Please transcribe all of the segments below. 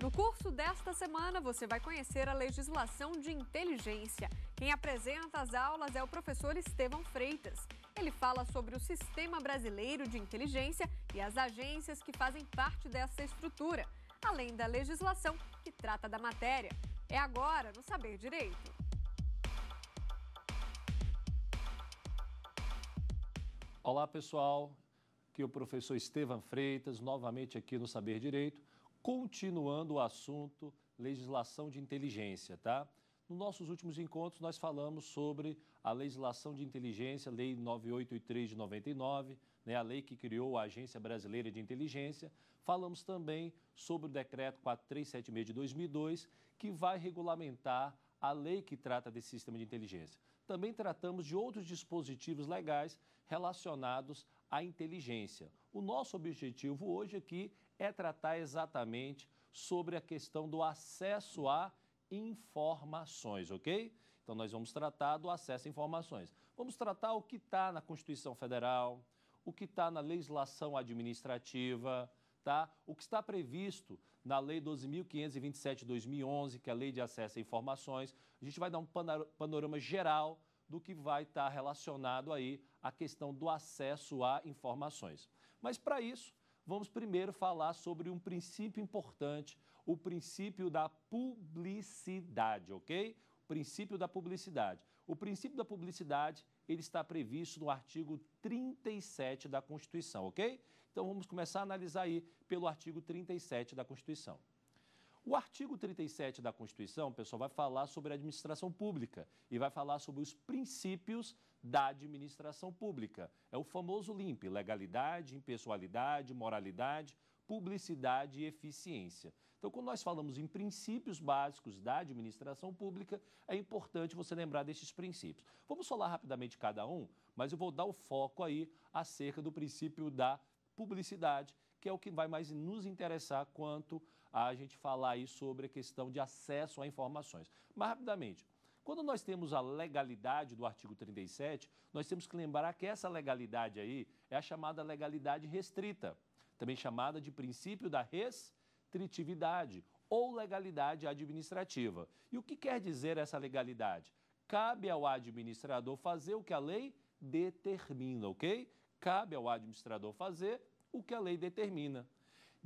No curso desta semana, você vai conhecer a legislação de inteligência. Quem apresenta as aulas é o professor Estevão Freitas. Ele fala sobre o Sistema Brasileiro de Inteligência e as agências que fazem parte dessa estrutura, além da legislação que trata da matéria. É agora no Saber Direito. Olá, pessoal. Aqui é o professor Estevam Freitas, novamente aqui no Saber Direito. Continuando o assunto legislação de inteligência, tá? Nos nossos últimos encontros, nós falamos sobre a legislação de inteligência, Lei 983 de 99, né, a lei que criou a Agência Brasileira de Inteligência. Falamos também sobre o Decreto 4376 de 2002, que vai regulamentar a lei que trata desse sistema de inteligência. Também tratamos de outros dispositivos legais relacionados à inteligência. O nosso objetivo hoje aqui é é tratar exatamente sobre a questão do acesso a informações, ok? Então, nós vamos tratar do acesso a informações. Vamos tratar o que está na Constituição Federal, o que está na legislação administrativa, tá? o que está previsto na Lei 12.527 de 2011, que é a Lei de Acesso a Informações. A gente vai dar um panorama geral do que vai estar tá relacionado aí à questão do acesso a informações. Mas, para isso, vamos primeiro falar sobre um princípio importante, o princípio da publicidade, ok? O princípio da publicidade. O princípio da publicidade, ele está previsto no artigo 37 da Constituição, ok? Então vamos começar a analisar aí pelo artigo 37 da Constituição. O artigo 37 da Constituição, pessoal, vai falar sobre a administração pública e vai falar sobre os princípios da administração pública. É o famoso LIMP, legalidade, impessoalidade, moralidade, publicidade e eficiência. Então, quando nós falamos em princípios básicos da administração pública, é importante você lembrar desses princípios. Vamos falar rapidamente cada um, mas eu vou dar o foco aí acerca do princípio da publicidade, que é o que vai mais nos interessar quanto a gente falar aí sobre a questão de acesso a informações. Mas, rapidamente, quando nós temos a legalidade do artigo 37, nós temos que lembrar que essa legalidade aí é a chamada legalidade restrita, também chamada de princípio da restritividade ou legalidade administrativa. E o que quer dizer essa legalidade? Cabe ao administrador fazer o que a lei determina, ok? Cabe ao administrador fazer o que a lei determina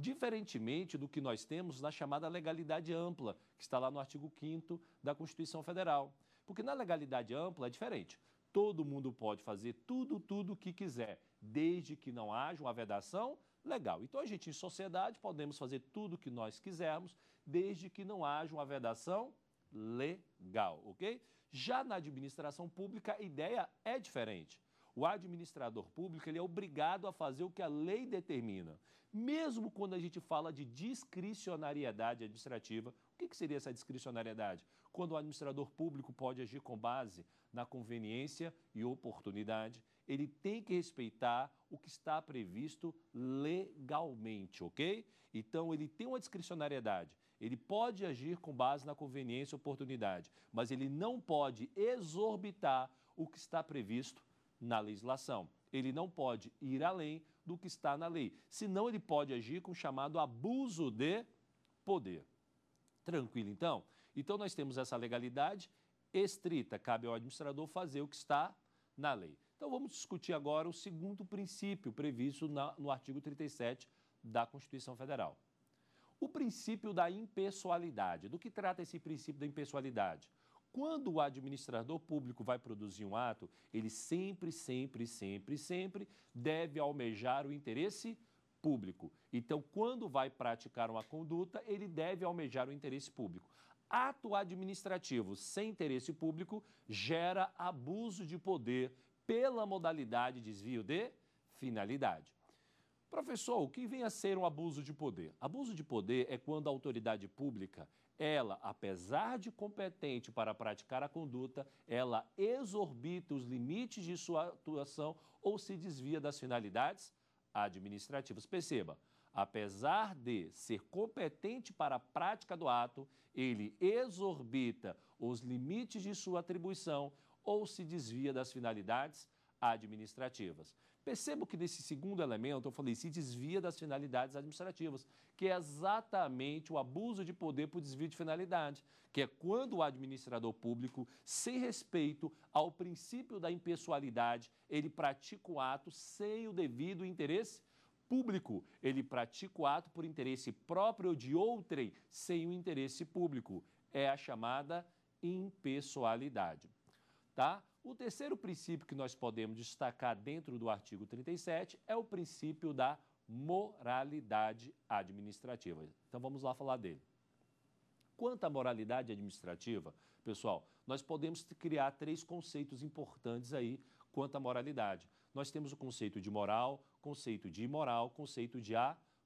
diferentemente do que nós temos na chamada legalidade ampla, que está lá no artigo 5 da Constituição Federal. Porque na legalidade ampla é diferente. Todo mundo pode fazer tudo, tudo o que quiser, desde que não haja uma vedação legal. Então a gente, em sociedade, podemos fazer tudo o que nós quisermos, desde que não haja uma vedação legal, ok? Já na administração pública, a ideia é diferente. O administrador público ele é obrigado a fazer o que a lei determina. Mesmo quando a gente fala de discricionariedade administrativa, o que, que seria essa discricionariedade? Quando o administrador público pode agir com base na conveniência e oportunidade, ele tem que respeitar o que está previsto legalmente, ok? Então, ele tem uma discricionariedade. Ele pode agir com base na conveniência e oportunidade, mas ele não pode exorbitar o que está previsto na legislação. Ele não pode ir além do que está na lei, senão ele pode agir com o chamado abuso de poder. Tranquilo, então? Então, nós temos essa legalidade estrita, cabe ao administrador fazer o que está na lei. Então, vamos discutir agora o segundo princípio previsto na, no artigo 37 da Constituição Federal. O princípio da impessoalidade. Do que trata esse princípio da impessoalidade? Quando o administrador público vai produzir um ato, ele sempre, sempre, sempre, sempre deve almejar o interesse público. Então, quando vai praticar uma conduta, ele deve almejar o interesse público. Ato administrativo sem interesse público gera abuso de poder pela modalidade de desvio de finalidade. Professor, o que vem a ser um abuso de poder? Abuso de poder é quando a autoridade pública ela, apesar de competente para praticar a conduta, ela exorbita os limites de sua atuação ou se desvia das finalidades administrativas. Perceba, apesar de ser competente para a prática do ato, ele exorbita os limites de sua atribuição ou se desvia das finalidades administrativas. Percebo que nesse segundo elemento, eu falei, se desvia das finalidades administrativas, que é exatamente o abuso de poder por desvio de finalidade, que é quando o administrador público, sem respeito ao princípio da impessoalidade, ele pratica o ato sem o devido interesse público. Ele pratica o ato por interesse próprio de outrem, sem o interesse público. É a chamada impessoalidade. Tá? O terceiro princípio que nós podemos destacar dentro do artigo 37 é o princípio da moralidade administrativa. Então vamos lá falar dele. Quanto à moralidade administrativa, pessoal, nós podemos criar três conceitos importantes aí quanto à moralidade. Nós temos o conceito de moral, conceito de imoral, conceito de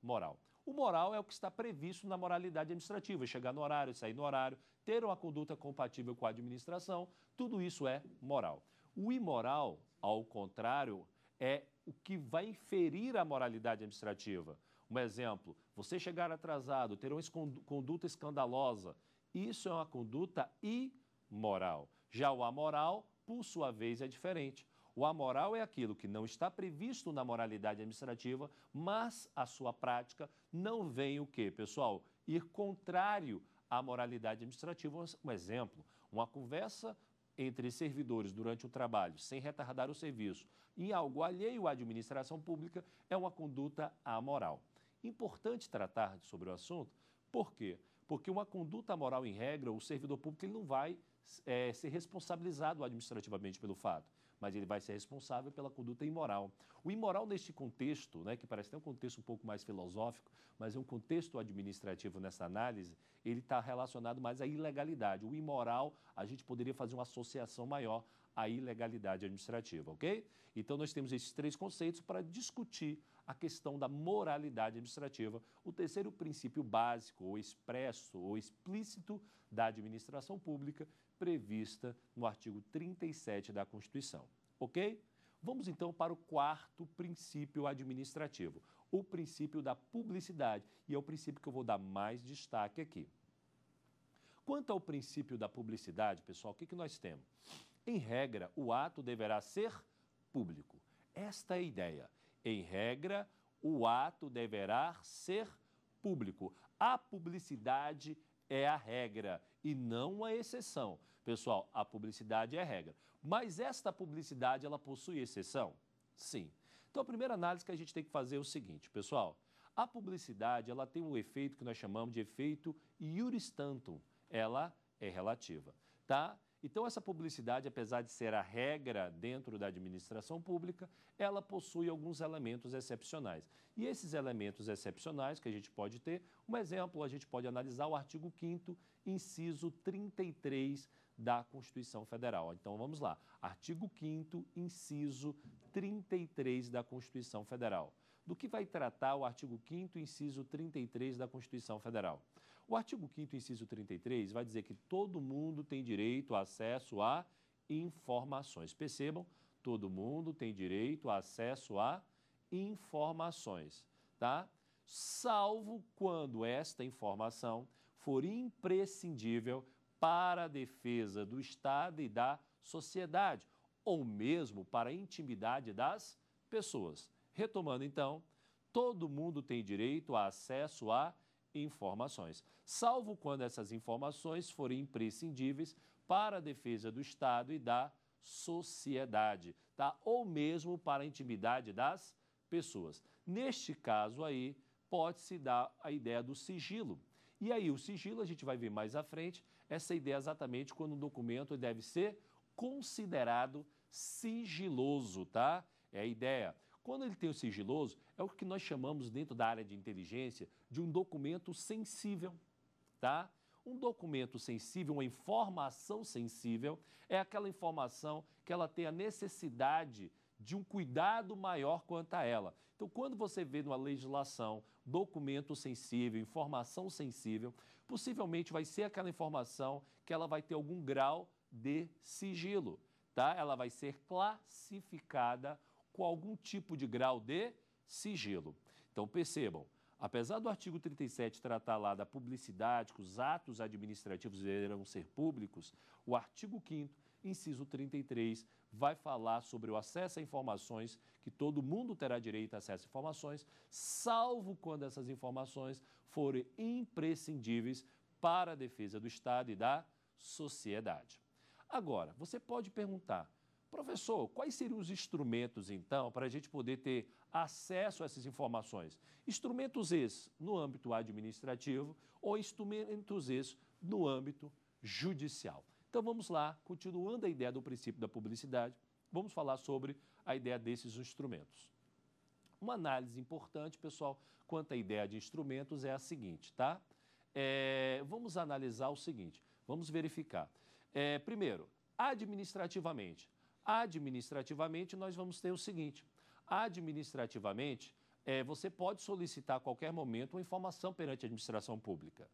amoral. O moral é o que está previsto na moralidade administrativa, é chegar no horário, sair no horário, ter uma conduta compatível com a administração, tudo isso é moral. O imoral, ao contrário, é o que vai inferir a moralidade administrativa. Um exemplo, você chegar atrasado, ter uma conduta escandalosa, isso é uma conduta imoral. Já o amoral, por sua vez, é diferente. O amoral é aquilo que não está previsto na moralidade administrativa, mas a sua prática não vem o quê, pessoal? Ir contrário à moralidade administrativa. Um exemplo, uma conversa entre servidores durante o trabalho, sem retardar o serviço, em algo alheio à administração pública, é uma conduta amoral. Importante tratar sobre o assunto, por quê? Porque uma conduta amoral, em regra, o servidor público ele não vai é, ser responsabilizado administrativamente pelo fato mas ele vai ser responsável pela conduta imoral. O imoral neste contexto, né, que parece ter um contexto um pouco mais filosófico, mas é um contexto administrativo nessa análise, ele está relacionado mais à ilegalidade. O imoral, a gente poderia fazer uma associação maior à ilegalidade administrativa, ok? Então nós temos esses três conceitos para discutir a questão da moralidade administrativa, o terceiro princípio básico, ou expresso, ou explícito da administração pública, prevista no artigo 37 da Constituição. Ok? Vamos então para o quarto princípio administrativo, o princípio da publicidade, e é o princípio que eu vou dar mais destaque aqui. Quanto ao princípio da publicidade, pessoal, o que, que nós temos? Em regra, o ato deverá ser público. Esta é a ideia. Em regra, o ato deverá ser público. A publicidade é a regra e não a exceção. Pessoal, a publicidade é regra. Mas esta publicidade, ela possui exceção? Sim. Então, a primeira análise que a gente tem que fazer é o seguinte, pessoal. A publicidade, ela tem um efeito que nós chamamos de efeito iuris Ela é relativa, tá? Então, essa publicidade, apesar de ser a regra dentro da administração pública, ela possui alguns elementos excepcionais. E esses elementos excepcionais que a gente pode ter, um exemplo, a gente pode analisar o artigo 5, inciso 33 da Constituição Federal. Então, vamos lá. Artigo 5, inciso 33 da Constituição Federal. Do que vai tratar o artigo 5, inciso 33 da Constituição Federal? O artigo 5 inciso 33, vai dizer que todo mundo tem direito a acesso a informações. Percebam, todo mundo tem direito a acesso a informações, tá? Salvo quando esta informação for imprescindível para a defesa do Estado e da sociedade, ou mesmo para a intimidade das pessoas. Retomando então, todo mundo tem direito a acesso a informações informações, salvo quando essas informações forem imprescindíveis para a defesa do Estado e da sociedade, tá? Ou mesmo para a intimidade das pessoas. Neste caso aí, pode-se dar a ideia do sigilo. E aí, o sigilo, a gente vai ver mais à frente, essa ideia exatamente quando um documento deve ser considerado sigiloso, tá? É a ideia quando ele tem o sigiloso, é o que nós chamamos dentro da área de inteligência de um documento sensível, tá? Um documento sensível, uma informação sensível, é aquela informação que ela tem a necessidade de um cuidado maior quanto a ela. Então, quando você vê numa legislação documento sensível, informação sensível, possivelmente vai ser aquela informação que ela vai ter algum grau de sigilo, tá? Ela vai ser classificada com algum tipo de grau de sigilo. Então percebam, apesar do artigo 37 tratar lá da publicidade, que os atos administrativos deverão ser públicos, o artigo 5 inciso 33 vai falar sobre o acesso a informações, que todo mundo terá direito a acesso a informações, salvo quando essas informações forem imprescindíveis para a defesa do Estado e da sociedade. Agora, você pode perguntar, Professor, quais seriam os instrumentos, então, para a gente poder ter acesso a essas informações? Instrumentos esses no âmbito administrativo ou instrumentos esses no âmbito judicial. Então vamos lá, continuando a ideia do princípio da publicidade, vamos falar sobre a ideia desses instrumentos. Uma análise importante, pessoal, quanto à ideia de instrumentos é a seguinte, tá? É, vamos analisar o seguinte, vamos verificar. É, primeiro, administrativamente, Administrativamente, nós vamos ter o seguinte: administrativamente, é, você pode solicitar a qualquer momento uma informação perante a administração pública.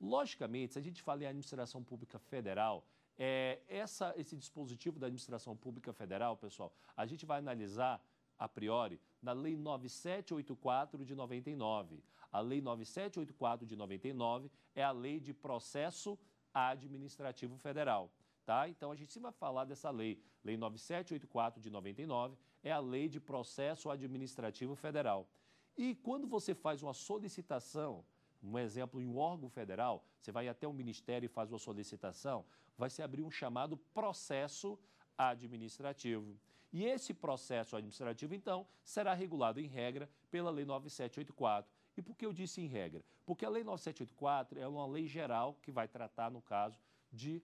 Logicamente, se a gente fala em administração pública federal, é, essa, esse dispositivo da administração pública federal, pessoal, a gente vai analisar a priori na Lei 9784 de 99. A Lei 9784 de 99 é a Lei de Processo Administrativo Federal. Tá? Então a gente sempre vai falar dessa lei, Lei 9784 de 99, é a Lei de Processo Administrativo Federal. E quando você faz uma solicitação, um exemplo em um órgão federal, você vai até o um ministério e faz uma solicitação, vai se abrir um chamado processo administrativo. E esse processo administrativo, então, será regulado em regra pela Lei 9784. E por que eu disse em regra? Porque a Lei 9784 é uma lei geral que vai tratar, no caso, de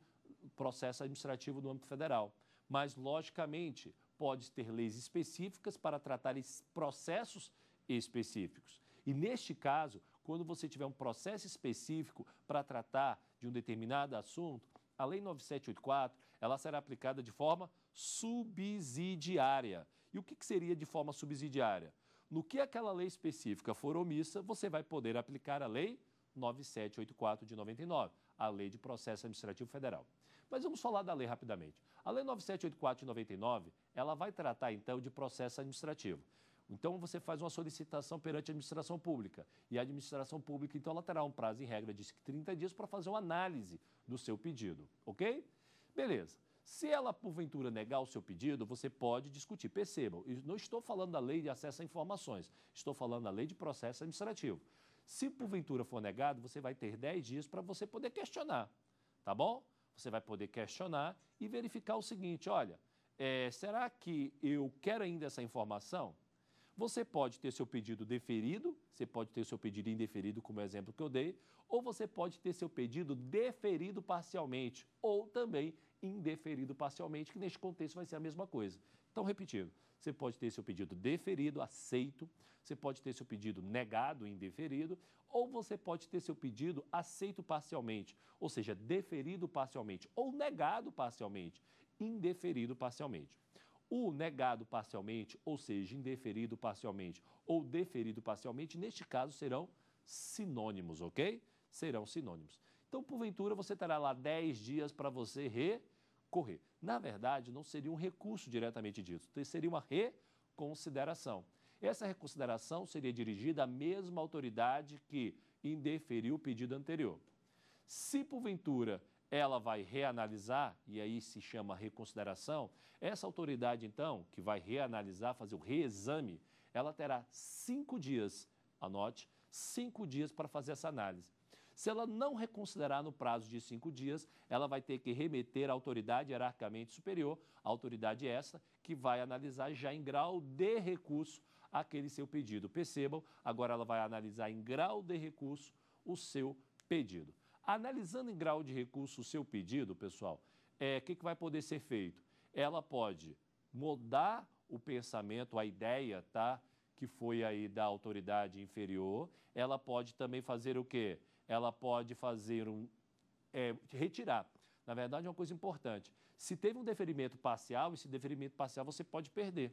processo administrativo no âmbito federal. Mas, logicamente, pode ter leis específicas para tratar processos específicos. E, neste caso, quando você tiver um processo específico para tratar de um determinado assunto, a Lei 9784 ela será aplicada de forma subsidiária. E o que, que seria de forma subsidiária? No que aquela lei específica for omissa, você vai poder aplicar a Lei 9784 de 99, a Lei de Processo Administrativo Federal. Mas vamos falar da lei rapidamente. A Lei 9784 de 99, ela vai tratar então de processo administrativo. Então você faz uma solicitação perante a administração pública. E a administração pública, então, ela terá um prazo em regra de 30 dias para fazer uma análise do seu pedido, ok? Beleza. Se ela, porventura, negar o seu pedido, você pode discutir. Percebam, eu não estou falando da lei de acesso a informações, estou falando da lei de processo administrativo. Se, porventura, for negado, você vai ter 10 dias para você poder questionar, tá bom? você vai poder questionar e verificar o seguinte: olha, é, será que eu quero ainda essa informação? Você pode ter seu pedido deferido, você pode ter seu pedido indeferido, como o exemplo que eu dei, ou você pode ter seu pedido deferido parcialmente, ou também indeferido parcialmente, que neste contexto vai ser a mesma coisa. Então, repetindo, você pode ter seu pedido deferido, aceito, você pode ter seu pedido negado, indeferido, ou você pode ter seu pedido aceito parcialmente, ou seja, deferido parcialmente, ou negado parcialmente, indeferido parcialmente. O negado parcialmente, ou seja, indeferido parcialmente, ou deferido parcialmente, neste caso serão sinônimos, ok? Serão sinônimos. Então, porventura, você terá lá 10 dias para você recorrer. Na verdade, não seria um recurso diretamente dito, seria uma reconsideração. Essa reconsideração seria dirigida à mesma autoridade que indeferiu o pedido anterior. Se, porventura, ela vai reanalisar, e aí se chama reconsideração, essa autoridade, então, que vai reanalisar, fazer o reexame, ela terá cinco dias, anote, cinco dias para fazer essa análise. Se ela não reconsiderar no prazo de cinco dias, ela vai ter que remeter à autoridade hierarquicamente superior, autoridade esta que vai analisar já em grau de recurso aquele seu pedido. Percebam, agora ela vai analisar em grau de recurso o seu pedido. Analisando em grau de recurso o seu pedido, pessoal, o é, que, que vai poder ser feito? Ela pode mudar o pensamento, a ideia, tá? Que foi aí da autoridade inferior. Ela pode também fazer o quê? ela pode fazer um. É, retirar. Na verdade, é uma coisa importante. Se teve um deferimento parcial, esse deferimento parcial você pode perder.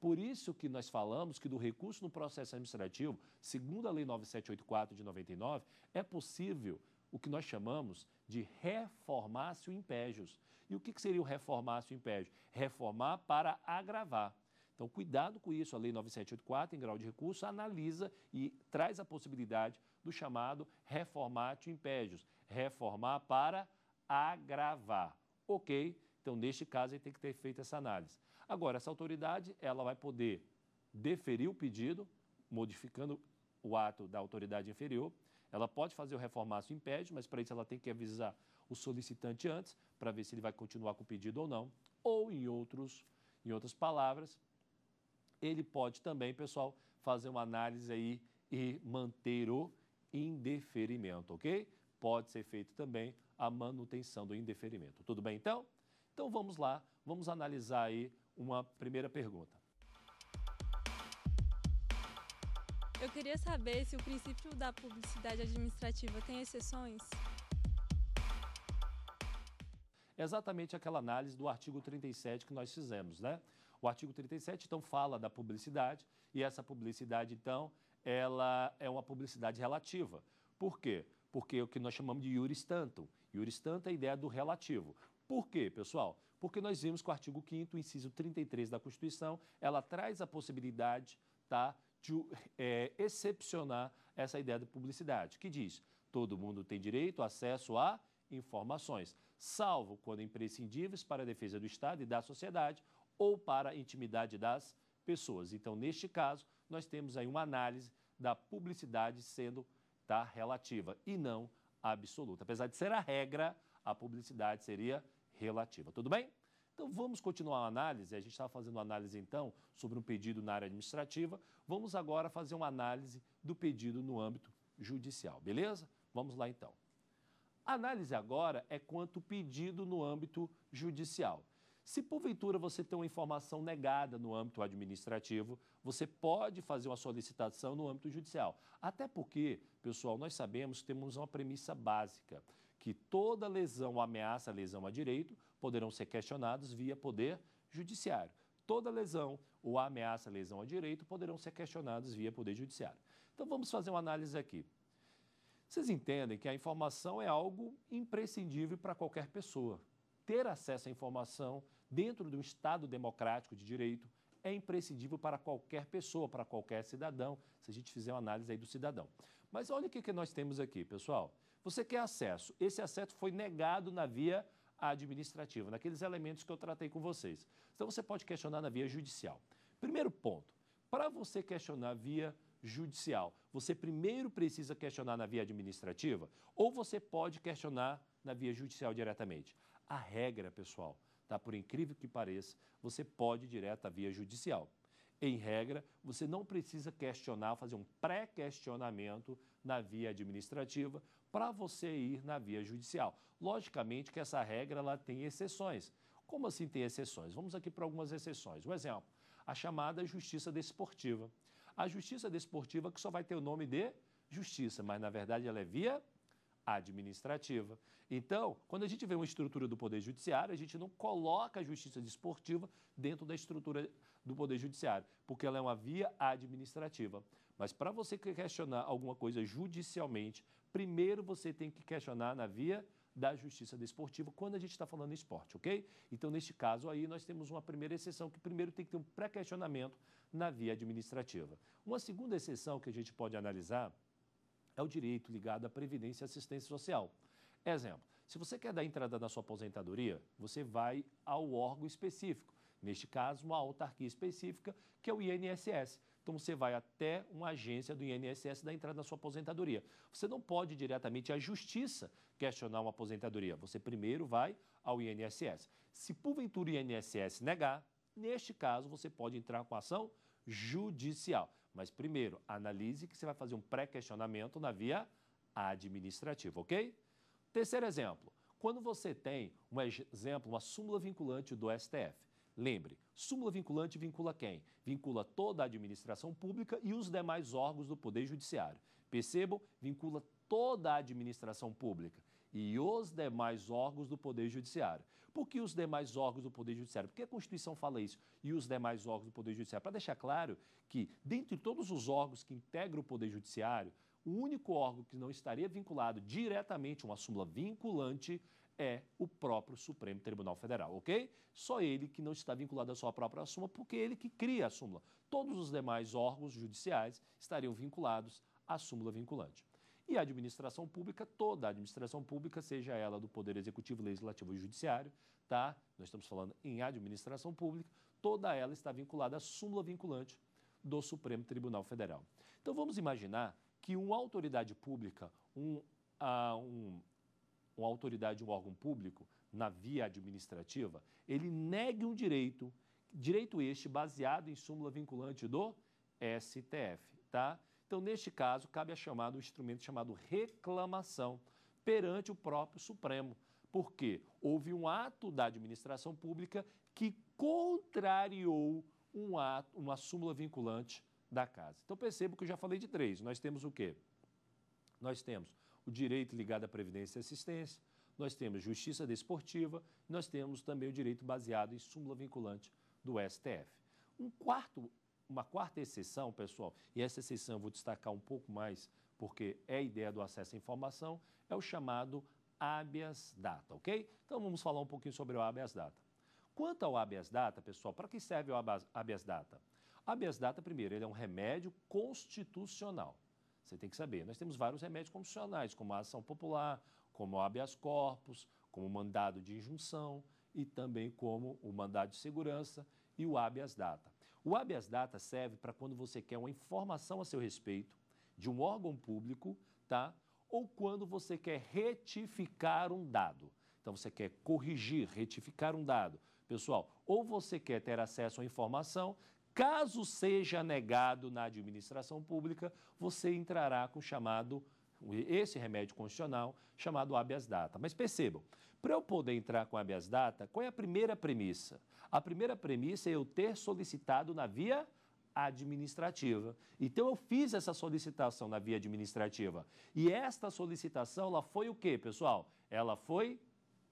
Por isso que nós falamos que do recurso no processo administrativo, segundo a Lei 9784 de 99, é possível o que nós chamamos de reformácio impégios. E o que seria o reformácio impégios? Reformar para agravar. Então, cuidado com isso. A Lei 9784, em grau de recurso, analisa e traz a possibilidade do chamado reformatio impégios reformar para agravar. Ok? Então, neste caso, ele tem que ter feito essa análise. Agora, essa autoridade ela vai poder deferir o pedido, modificando o ato da autoridade inferior. Ela pode fazer o reformácio impédio, mas para isso ela tem que avisar o solicitante antes, para ver se ele vai continuar com o pedido ou não. Ou, em, outros, em outras palavras, ele pode também, pessoal, fazer uma análise aí e manter o indeferimento, ok? Pode ser feito também a manutenção do indeferimento. Tudo bem então? Então vamos lá, vamos analisar aí uma primeira pergunta. Eu queria saber se o princípio da publicidade administrativa tem exceções. exatamente aquela análise do artigo 37 que nós fizemos, né? O artigo 37, então, fala da publicidade, e essa publicidade, então, ela é uma publicidade relativa. Por quê? Porque é o que nós chamamos de iuris tantum. Iuris tantum é a ideia do relativo. Por quê, pessoal? Porque nós vimos que o artigo 5 inciso 33 da Constituição, ela traz a possibilidade, tá, de é, excepcionar essa ideia de publicidade, que diz, todo mundo tem direito, ao acesso a informações, salvo quando imprescindíveis para a defesa do Estado e da sociedade ou para a intimidade das pessoas. Então, neste caso, nós temos aí uma análise da publicidade sendo tá, relativa e não absoluta. Apesar de ser a regra, a publicidade seria relativa. Tudo bem? Então vamos continuar a análise. A gente estava tá fazendo análise então sobre um pedido na área administrativa. Vamos agora fazer uma análise do pedido no âmbito judicial, beleza? Vamos lá então. A análise agora é quanto pedido no âmbito judicial. Se porventura você tem uma informação negada no âmbito administrativo, você pode fazer uma solicitação no âmbito judicial. Até porque, pessoal, nós sabemos que temos uma premissa básica, que toda lesão ou ameaça lesão a direito poderão ser questionados via poder judiciário. Toda lesão ou ameaça lesão a direito poderão ser questionados via poder judiciário. Então vamos fazer uma análise aqui. Vocês entendem que a informação é algo imprescindível para qualquer pessoa. Ter acesso à informação dentro de um Estado democrático de direito, é imprescindível para qualquer pessoa, para qualquer cidadão, se a gente fizer uma análise aí do cidadão. Mas olha o que, que nós temos aqui, pessoal. Você quer acesso. Esse acesso foi negado na via administrativa, naqueles elementos que eu tratei com vocês. Então você pode questionar na via judicial. Primeiro ponto, para você questionar via judicial, você primeiro precisa questionar na via administrativa ou você pode questionar na via judicial diretamente. A regra, pessoal, tá? por incrível que pareça, você pode ir direto à via judicial. Em regra, você não precisa questionar, fazer um pré-questionamento na via administrativa para você ir na via judicial. Logicamente que essa regra ela tem exceções. Como assim tem exceções? Vamos aqui para algumas exceções. Um exemplo, a chamada justiça desportiva. A justiça desportiva que só vai ter o nome de justiça, mas na verdade ela é via administrativa. Então, quando a gente vê uma estrutura do Poder Judiciário, a gente não coloca a justiça desportiva dentro da estrutura do Poder Judiciário, porque ela é uma via administrativa. Mas para você questionar alguma coisa judicialmente, primeiro você tem que questionar na via da justiça desportiva quando a gente está falando em esporte, ok? Então, neste caso aí, nós temos uma primeira exceção que primeiro tem que ter um pré-questionamento na via administrativa. Uma segunda exceção que a gente pode analisar é o direito ligado à previdência e assistência social. Exemplo, se você quer dar entrada na sua aposentadoria, você vai ao órgão específico, neste caso, uma autarquia específica, que é o INSS. Então você vai até uma agência do INSS da entrada na sua aposentadoria. Você não pode diretamente à justiça questionar uma aposentadoria. Você primeiro vai ao INSS. Se porventura o INSS negar, neste caso você pode entrar com ação judicial. Mas primeiro, analise que você vai fazer um pré-questionamento na via administrativa, ok? Terceiro exemplo, quando você tem um exemplo, uma súmula vinculante do STF. Lembre, súmula vinculante vincula quem? Vincula toda a administração pública e os demais órgãos do Poder Judiciário. Percebam, vincula toda a administração pública e os demais órgãos do Poder Judiciário. Por que os demais órgãos do Poder Judiciário? Porque a Constituição fala isso e os demais órgãos do Poder Judiciário? Para deixar claro que, dentre todos os órgãos que integram o Poder Judiciário, o único órgão que não estaria vinculado diretamente a uma súmula vinculante é o próprio Supremo Tribunal Federal, ok? Só ele que não está vinculado à sua própria súmula, porque é ele que cria a súmula. Todos os demais órgãos judiciais estariam vinculados à súmula vinculante e a administração pública, toda a administração pública, seja ela do Poder Executivo, Legislativo e Judiciário, tá? Nós estamos falando em administração pública, toda ela está vinculada à súmula vinculante do Supremo Tribunal Federal. Então vamos imaginar que uma autoridade pública, um, a, ah, um, uma autoridade, um órgão público, na via administrativa, ele negue um direito, direito este baseado em súmula vinculante do STF, tá? Então, neste caso, cabe a chamada um instrumento chamado reclamação perante o próprio Supremo, porque houve um ato da administração pública que contrariou um ato, uma súmula vinculante da casa. Então percebo que eu já falei de três. Nós temos o quê? Nós temos o direito ligado à previdência e assistência, nós temos justiça desportiva, nós temos também o direito baseado em súmula vinculante do STF. Um quarto uma quarta exceção, pessoal, e essa exceção eu vou destacar um pouco mais, porque é a ideia do acesso à informação, é o chamado habeas data, ok? Então vamos falar um pouquinho sobre o habeas data. Quanto ao habeas data, pessoal, para que serve o habeas data? Habeas data, primeiro, ele é um remédio constitucional. Você tem que saber, nós temos vários remédios constitucionais, como a ação popular, como o habeas corpus, como o mandado de injunção e também como o mandado de segurança e o habeas data. O habeas data serve para quando você quer uma informação a seu respeito de um órgão público, tá? Ou quando você quer retificar um dado. Então você quer corrigir, retificar um dado. Pessoal, ou você quer ter acesso à informação, caso seja negado na administração pública, você entrará com o chamado esse remédio constitucional chamado habeas data. Mas percebam, para eu poder entrar com habeas data, qual é a primeira premissa? A primeira premissa é eu ter solicitado na via administrativa. Então eu fiz essa solicitação na via administrativa. E esta solicitação, ela foi o quê, pessoal? Ela foi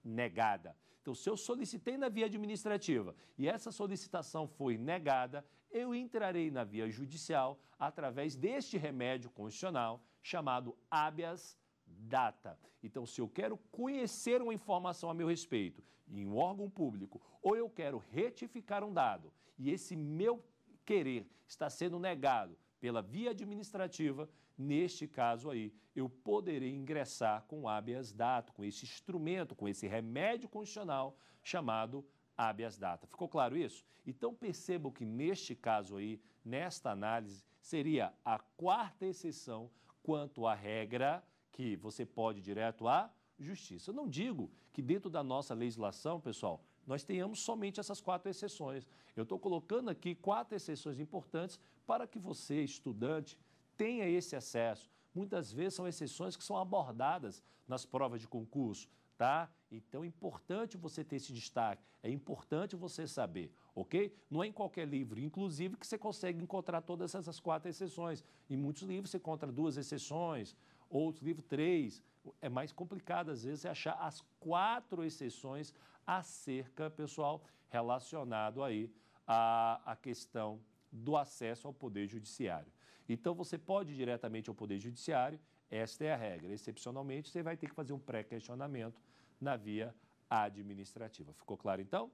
negada. Então, se eu solicitei na via administrativa e essa solicitação foi negada, eu entrarei na via judicial através deste remédio constitucional chamado habeas data. Então, se eu quero conhecer uma informação a meu respeito em um órgão público, ou eu quero retificar um dado, e esse meu querer está sendo negado pela via administrativa, neste caso aí, eu poderei ingressar com habeas data, com esse instrumento, com esse remédio constitucional chamado habeas data. Ficou claro isso? Então percebo que neste caso aí, nesta análise, seria a quarta exceção quanto à regra que você pode ir direto à justiça. Eu não digo que dentro da nossa legislação, pessoal, nós tenhamos somente essas quatro exceções. Eu estou colocando aqui quatro exceções importantes para que você, estudante, tenha esse acesso. Muitas vezes são exceções que são abordadas nas provas de concurso, tá? Então é importante você ter esse destaque, é importante você saber ok? Não é em qualquer livro, inclusive, que você consegue encontrar todas essas quatro exceções. Em muitos livros você encontra duas exceções, outros livros três. É mais complicado, às vezes, achar as quatro exceções acerca, pessoal, relacionado aí à, à questão do acesso ao Poder Judiciário. Então, você pode ir diretamente ao Poder Judiciário, esta é a regra. Excepcionalmente, você vai ter que fazer um pré-questionamento na via administrativa. Ficou claro, então?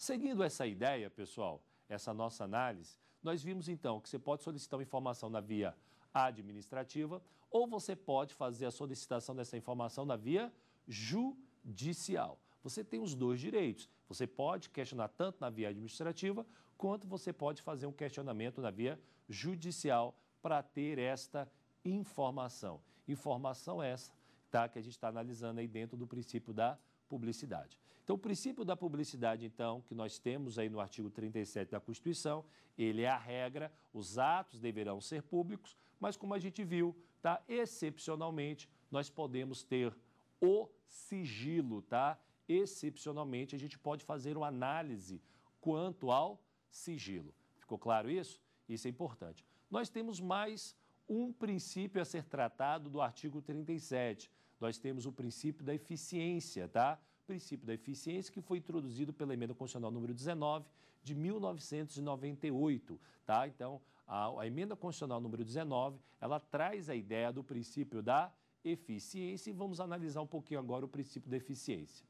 Seguindo essa ideia, pessoal, essa nossa análise, nós vimos então que você pode solicitar uma informação na via administrativa ou você pode fazer a solicitação dessa informação na via judicial. Você tem os dois direitos. Você pode questionar tanto na via administrativa quanto você pode fazer um questionamento na via judicial para ter esta informação. Informação essa, tá? Que a gente está analisando aí dentro do princípio da publicidade. Então, o princípio da publicidade, então, que nós temos aí no artigo 37 da Constituição, ele é a regra, os atos deverão ser públicos, mas como a gente viu, tá? Excepcionalmente, nós podemos ter o sigilo, tá? Excepcionalmente, a gente pode fazer uma análise quanto ao sigilo. Ficou claro isso? Isso é importante. Nós temos mais um princípio a ser tratado do artigo 37, nós temos o princípio da eficiência, tá? O princípio da eficiência que foi introduzido pela emenda constitucional número 19 de 1998, tá? Então, a, a emenda constitucional número 19, ela traz a ideia do princípio da eficiência e vamos analisar um pouquinho agora o princípio da eficiência.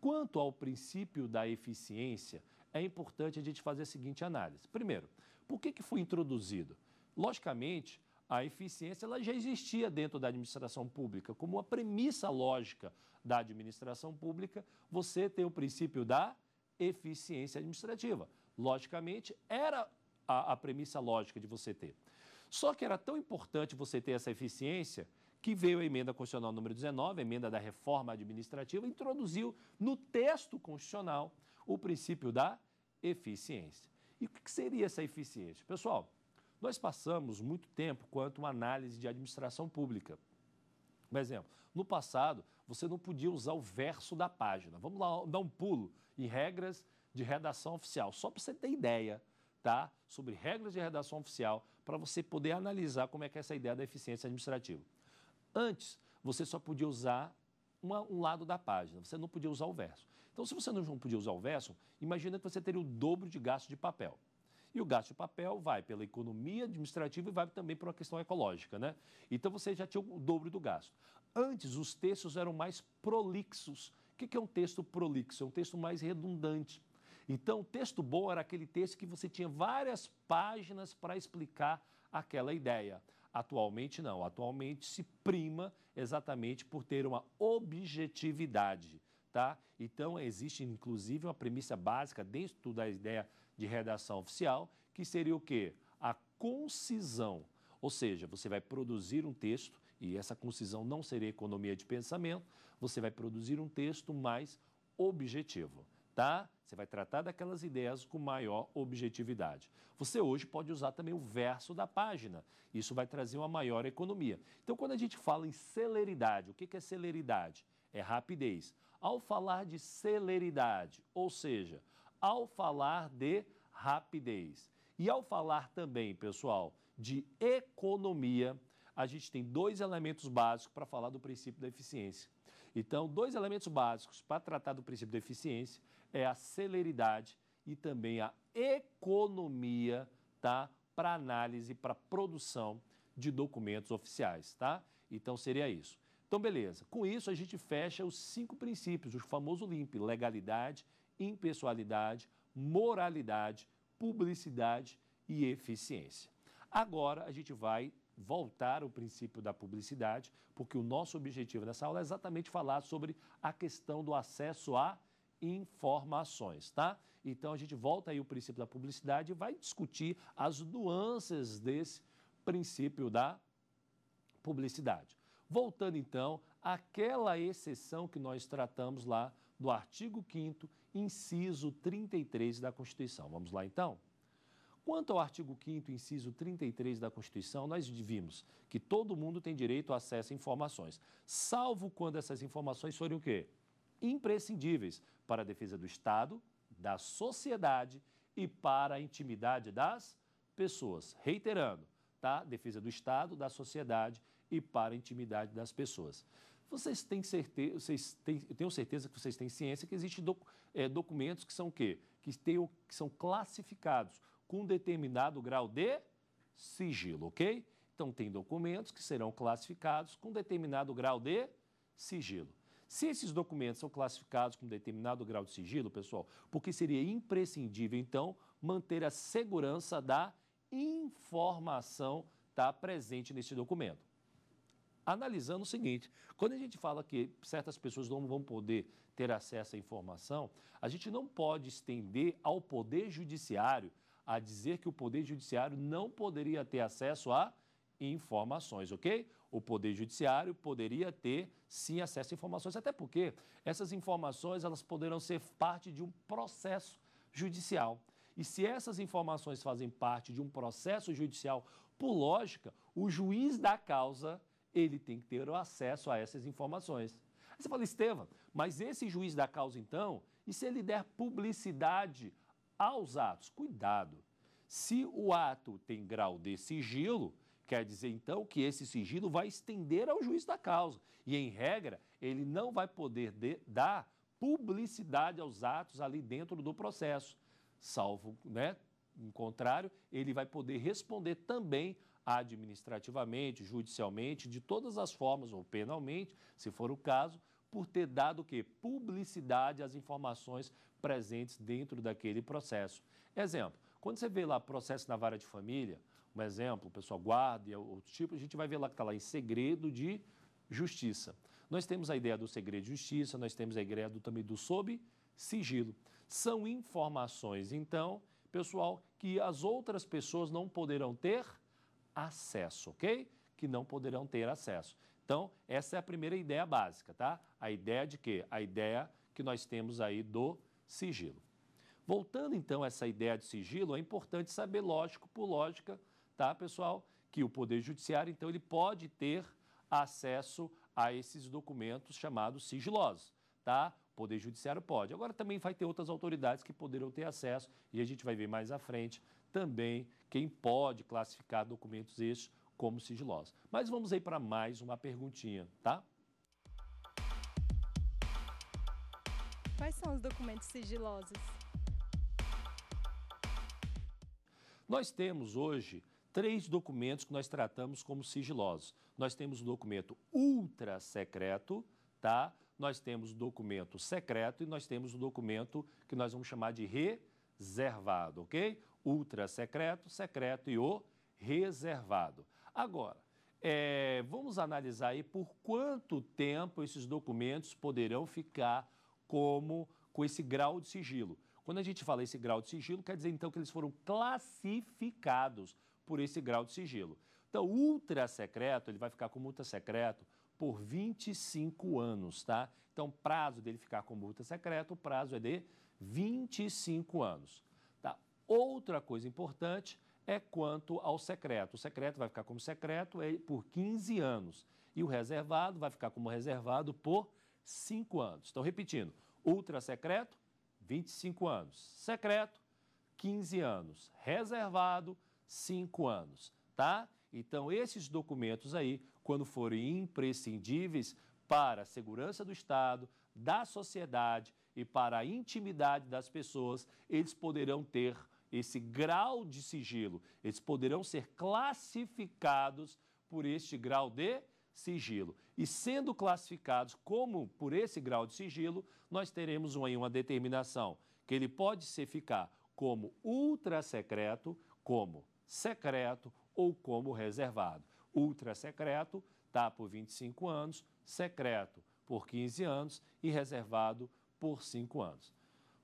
Quanto ao princípio da eficiência, é importante a gente fazer a seguinte análise. Primeiro, por que, que foi introduzido? Logicamente, a eficiência ela já existia dentro da administração pública, como uma premissa lógica da administração pública, você tem o princípio da eficiência administrativa. Logicamente, era a, a premissa lógica de você ter. Só que era tão importante você ter essa eficiência que veio a emenda constitucional número 19, a emenda da reforma administrativa, introduziu no texto constitucional o princípio da eficiência. E o que seria essa eficiência? Pessoal, nós passamos muito tempo quanto uma análise de administração pública. Por exemplo, no passado, você não podia usar o verso da página. Vamos lá, dar um pulo em regras de redação oficial, só para você ter ideia, tá? Sobre regras de redação oficial, para você poder analisar como é que é essa ideia da eficiência administrativa. Antes, você só podia usar uma, um lado da página, você não podia usar o verso. Então, se você não podia usar o verso, imagina que você teria o dobro de gasto de papel. E o gasto de papel vai pela economia administrativa e vai também para uma questão ecológica, né? Então você já tinha o dobro do gasto. Antes, os textos eram mais prolixos. O que é um texto prolixo? É um texto mais redundante. Então, o texto bom era aquele texto que você tinha várias páginas para explicar aquela ideia. Atualmente, não. Atualmente se prima exatamente por ter uma objetividade. Tá? Então, existe inclusive uma premissa básica dentro da ideia de redação oficial, que seria o quê? A concisão. Ou seja, você vai produzir um texto, e essa concisão não seria economia de pensamento, você vai produzir um texto mais objetivo, tá? Você vai tratar daquelas ideias com maior objetividade. Você hoje pode usar também o verso da página. Isso vai trazer uma maior economia. Então, quando a gente fala em celeridade, o que é celeridade? É rapidez. Ao falar de celeridade, ou seja, ao falar de rapidez. E ao falar também, pessoal, de economia, a gente tem dois elementos básicos para falar do princípio da eficiência. Então, dois elementos básicos para tratar do princípio da eficiência é a celeridade e também a economia, tá? Para análise, para produção de documentos oficiais, tá? Então seria isso. Então, beleza. Com isso, a gente fecha os cinco princípios, o famoso LIMP: legalidade, impessoalidade, moralidade, publicidade e eficiência. Agora a gente vai voltar ao princípio da publicidade, porque o nosso objetivo nessa aula é exatamente falar sobre a questão do acesso a informações, tá? Então a gente volta aí o princípio da publicidade e vai discutir as nuances desse princípio da publicidade. Voltando então àquela exceção que nós tratamos lá do artigo 5 inciso 33 da Constituição. Vamos lá então? Quanto ao artigo 5 inciso 33 da Constituição, nós vimos que todo mundo tem direito ao acesso a informações, salvo quando essas informações forem o quê? Imprescindíveis para a defesa do Estado, da sociedade e para a intimidade das pessoas. Reiterando, tá? Defesa do Estado, da sociedade e para a intimidade das pessoas. Vocês têm certeza, vocês têm, eu tenho certeza que vocês têm ciência que existem doc, é, documentos que são o quê? Que, tem, que são classificados com determinado grau de sigilo, ok? Então, tem documentos que serão classificados com determinado grau de sigilo. Se esses documentos são classificados com determinado grau de sigilo, pessoal, porque seria imprescindível, então, manter a segurança da informação tá, presente nesse documento analisando o seguinte: quando a gente fala que certas pessoas não vão poder ter acesso à informação, a gente não pode estender ao Poder Judiciário a dizer que o Poder Judiciário não poderia ter acesso a informações, ok? O Poder Judiciário poderia ter sim acesso a informações, até porque essas informações elas poderão ser parte de um processo judicial. E se essas informações fazem parte de um processo judicial, por lógica, o juiz da causa ele tem que ter acesso a essas informações. Aí você fala, Estevam, mas esse juiz da causa então, e se ele der publicidade aos atos? Cuidado. Se o ato tem grau de sigilo, quer dizer então que esse sigilo vai estender ao juiz da causa. E, em regra, ele não vai poder de, dar publicidade aos atos ali dentro do processo, salvo, né? Em contrário, ele vai poder responder também administrativamente, judicialmente, de todas as formas, ou penalmente, se for o caso, por ter dado que Publicidade às informações presentes dentro daquele processo. Exemplo, quando você vê lá processo na vara de família, um exemplo, o pessoal guarda e é outros tipo, a gente vai ver lá que está lá em segredo de justiça. Nós temos a ideia do segredo de justiça, nós temos a ideia do, também do sob sigilo. São informações, então, pessoal, que as outras pessoas não poderão ter acesso, ok? Que não poderão ter acesso. Então, essa é a primeira ideia básica, tá? A ideia de quê? A ideia que nós temos aí do sigilo. Voltando então a essa ideia de sigilo, é importante saber, lógico, por lógica, tá, pessoal, que o Poder Judiciário, então, ele pode ter acesso a esses documentos chamados sigilosos, tá? O Poder Judiciário pode. Agora também vai ter outras autoridades que poderão ter acesso e a gente vai ver mais à frente também quem pode classificar documentos estes como sigilosos. Mas vamos aí para mais uma perguntinha, tá? Quais são os documentos sigilosos? Nós temos hoje três documentos que nós tratamos como sigilosos. Nós temos o documento ultra secreto, tá? Nós temos o documento secreto e nós temos o documento que nós vamos chamar de reservado, ok? ultra secreto, secreto e o reservado. Agora, é, vamos analisar aí por quanto tempo esses documentos poderão ficar como com esse grau de sigilo. Quando a gente fala esse grau de sigilo, quer dizer então que eles foram classificados por esse grau de sigilo. Então, ultra secreto, ele vai ficar como ultra secreto por 25 anos, tá? Então, prazo dele ficar como ultra secreto, o prazo é de 25 anos. Outra coisa importante é quanto ao secreto. O secreto vai ficar como secreto é por 15 anos e o reservado vai ficar como reservado por 5 anos. Então, repetindo, ultra secreto, 25 anos. Secreto, 15 anos. Reservado, 5 anos, tá? Então, esses documentos aí, quando forem imprescindíveis para a segurança do Estado, da sociedade e para a intimidade das pessoas, eles poderão ter esse grau de sigilo. Eles poderão ser classificados por este grau de sigilo. E sendo classificados como por esse grau de sigilo, nós teremos aí uma determinação que ele pode ser ficar como ultra secreto, como secreto ou como reservado. Ultra secreto está por 25 anos, secreto por 15 anos e reservado por 5 anos.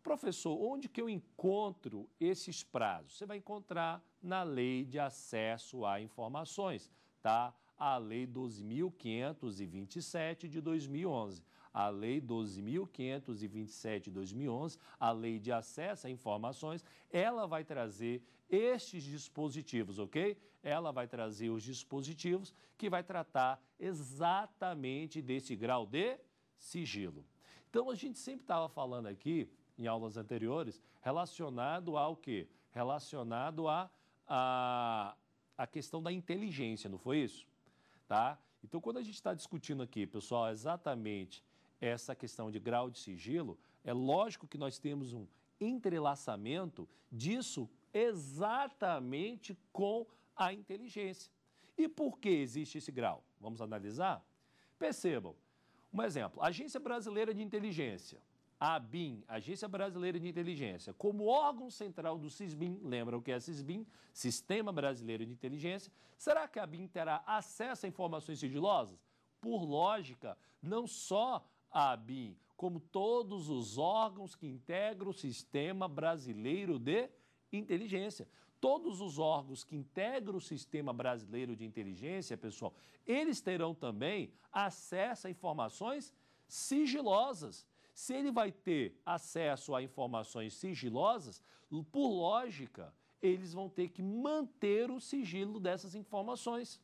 Professor, onde que eu encontro esses prazos? Você vai encontrar na Lei de Acesso a Informações, tá? A Lei 12.527 de 2011, a Lei 12.527 de 2011, a Lei de Acesso a Informações, ela vai trazer estes dispositivos, OK? Ela vai trazer os dispositivos que vai tratar exatamente desse grau de sigilo. Então a gente sempre estava falando aqui em aulas anteriores, relacionado ao quê? Relacionado à a, a, a, questão da inteligência, não foi isso? Tá? Então, quando a gente está discutindo aqui, pessoal, exatamente essa questão de grau de sigilo, é lógico que nós temos um entrelaçamento disso exatamente com a inteligência. E por que existe esse grau? Vamos analisar? Percebam, um exemplo, Agência Brasileira de Inteligência. A ABIN, Agência Brasileira de Inteligência, como órgão central do SISBIN, lembra o que é SISBIN, Sistema Brasileiro de Inteligência, será que a ABIN terá acesso a informações sigilosas? Por lógica, não só a ABIN, como todos os órgãos que integram o Sistema Brasileiro de Inteligência. Todos os órgãos que integram o Sistema Brasileiro de Inteligência, pessoal, eles terão também acesso a informações sigilosas. Se ele vai ter acesso a informações sigilosas, por lógica, eles vão ter que manter o sigilo dessas informações.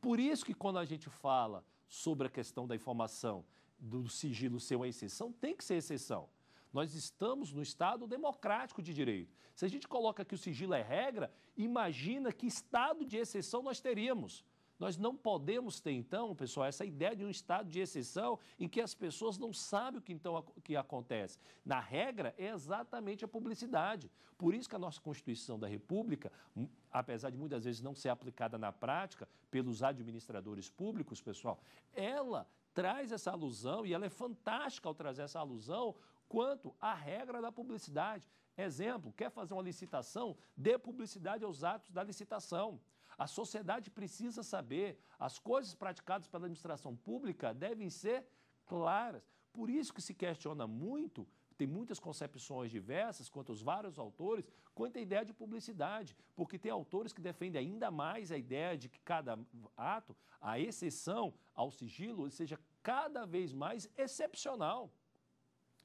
Por isso que quando a gente fala sobre a questão da informação, do sigilo ser uma exceção, tem que ser exceção. Nós estamos no Estado democrático de direito. Se a gente coloca que o sigilo é regra, imagina que estado de exceção nós teríamos. Nós não podemos ter, então, pessoal, essa ideia de um estado de exceção em que as pessoas não sabem o que, então, que acontece. Na regra, é exatamente a publicidade. Por isso que a nossa Constituição da República, hum, apesar de muitas vezes não ser aplicada na prática pelos administradores públicos, pessoal, ela traz essa alusão e ela é fantástica ao trazer essa alusão quanto à regra da publicidade. Exemplo, quer fazer uma licitação, dê publicidade aos atos da licitação. A sociedade precisa saber. As coisas praticadas pela administração pública devem ser claras. Por isso que se questiona muito tem muitas concepções diversas quanto aos vários autores, quanto à ideia de publicidade, porque tem autores que defendem ainda mais a ideia de que cada ato, a exceção ao sigilo, seja cada vez mais excepcional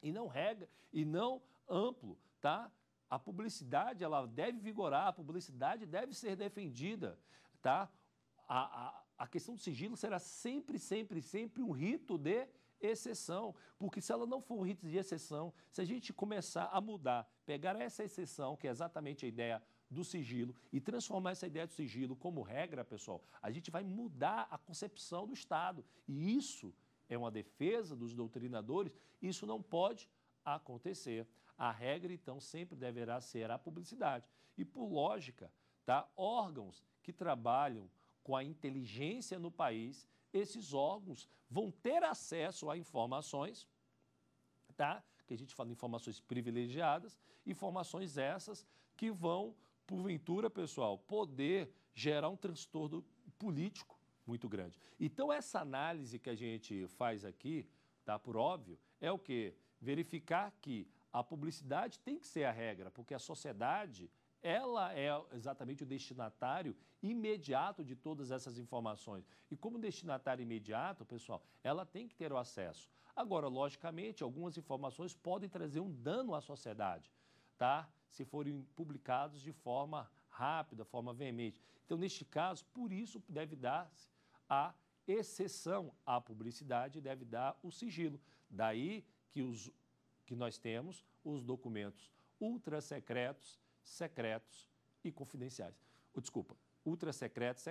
e não regra e não amplo, tá? a publicidade ela deve vigorar, a publicidade deve ser defendida, tá? A, a, a questão do sigilo será sempre, sempre, sempre um rito de exceção, porque se ela não for um rito de exceção, se a gente começar a mudar, pegar essa exceção, que é exatamente a ideia do sigilo e transformar essa ideia do sigilo como regra, pessoal, a gente vai mudar a concepção do Estado. E isso é uma defesa dos doutrinadores, isso não pode acontecer. A regra, então, sempre deverá ser a publicidade. E, por lógica, tá? órgãos que trabalham com a inteligência no país, esses órgãos vão ter acesso a informações, tá? que a gente fala informações privilegiadas, informações essas que vão, porventura, pessoal, poder gerar um transtorno político muito grande. Então, essa análise que a gente faz aqui, tá? por óbvio, é o que? Verificar que a publicidade tem que ser a regra, porque a sociedade ela é exatamente o destinatário imediato de todas essas informações. E como destinatário imediato, pessoal, ela tem que ter o acesso. Agora, logicamente, algumas informações podem trazer um dano à sociedade, tá? Se forem publicados de forma rápida, forma veemente. Então, neste caso, por isso deve dar-se a exceção à publicidade, deve dar o sigilo. Daí que os que nós temos os documentos ultra secretos e confidenciais. Oh, desculpa, ultra secretos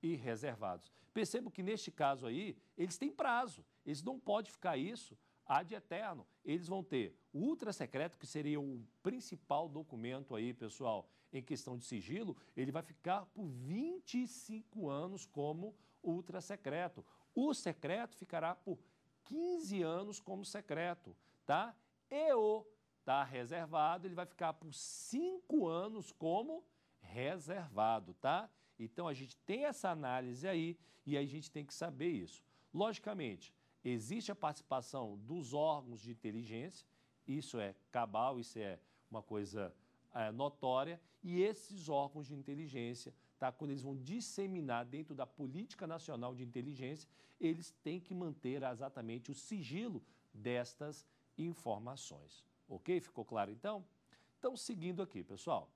e reservados. Percebo que neste caso aí, eles têm prazo, eles não podem ficar isso ad eterno. Eles vão ter o ultra-secreto, que seria o principal documento aí, pessoal, em questão de sigilo, ele vai ficar por 25 anos como ultra-secreto. O secreto ficará por 15 anos como secreto tá? E o tá reservado, ele vai ficar por cinco anos como reservado, tá? Então a gente tem essa análise aí e a gente tem que saber isso. Logicamente, existe a participação dos órgãos de inteligência, isso é cabal, isso é uma coisa é, notória, e esses órgãos de inteligência, tá? quando eles vão disseminar dentro da política nacional de inteligência, eles têm que manter exatamente o sigilo destas informações. Ok? Ficou claro então? Então, seguindo aqui, pessoal.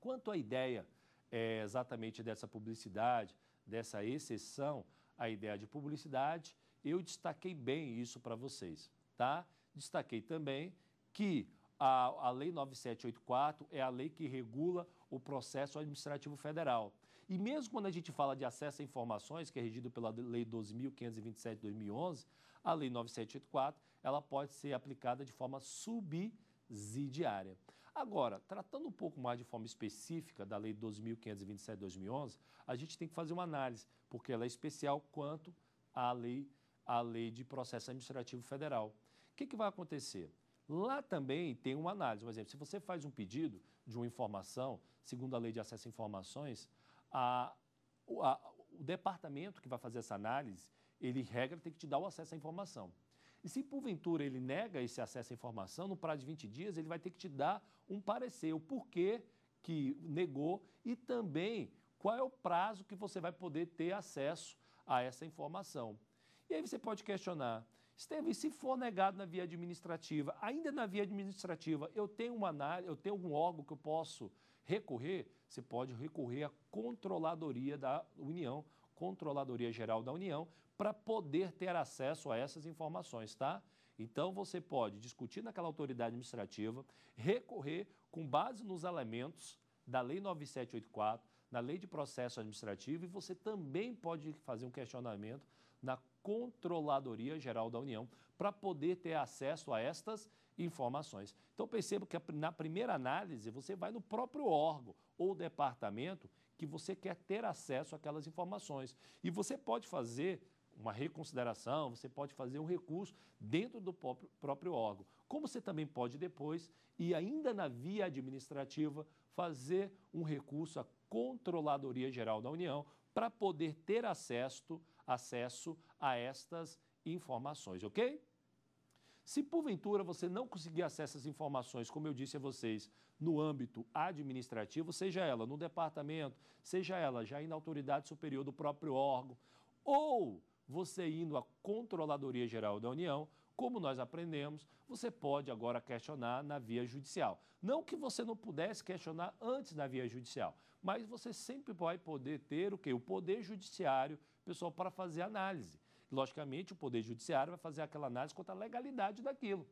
Quanto à ideia é, exatamente dessa publicidade, dessa exceção à ideia de publicidade, eu destaquei bem isso para vocês, tá? Destaquei também que a, a Lei 9784 é a lei que regula o processo administrativo federal. E mesmo quando a gente fala de acesso a informações, que é regido pela Lei 12.527 de 2011, a Lei 9784 ela pode ser aplicada de forma subsidiária. Agora, tratando um pouco mais de forma específica da Lei 12.527/2011, a gente tem que fazer uma análise, porque ela é especial quanto à lei à lei de processo administrativo federal. O que, que vai acontecer? Lá também tem uma análise. Por exemplo, se você faz um pedido de uma informação, segundo a lei de acesso a informações, a, a, o departamento que vai fazer essa análise, ele, regra, tem que te dar o acesso à informação. E se porventura ele nega esse acesso à informação, no prazo de 20 dias, ele vai ter que te dar um parecer, o porquê que negou e também qual é o prazo que você vai poder ter acesso a essa informação. E aí você pode questionar, Esteve, se for negado na via administrativa, ainda na via administrativa, eu tenho uma análise, eu tenho um órgão que eu posso recorrer? Você pode recorrer à controladoria da União, Controladoria Geral da União para poder ter acesso a essas informações, tá? Então você pode discutir naquela autoridade administrativa, recorrer com base nos elementos da Lei 9784, da Lei de Processo Administrativo, e você também pode fazer um questionamento na Controladoria Geral da União para poder ter acesso a estas informações. Então perceba que na primeira análise você vai no próprio órgão ou departamento que você quer ter acesso àquelas informações. E você pode fazer uma reconsideração, você pode fazer um recurso dentro do próprio órgão. Como você também pode depois, e ainda na via administrativa, fazer um recurso à Controladoria Geral da União para poder ter acesso, acesso a estas informações, ok? Se porventura você não conseguir acesso às informações, como eu disse a vocês, no âmbito administrativo, seja ela no departamento, seja ela já à autoridade superior do próprio órgão, ou você indo à Controladoria Geral da União, como nós aprendemos, você pode agora questionar na via judicial. Não que você não pudesse questionar antes na via judicial, mas você sempre vai poder ter o que? O poder judiciário, pessoal, para fazer análise. Logicamente, o Poder Judiciário vai fazer aquela análise quanto à legalidade daquilo.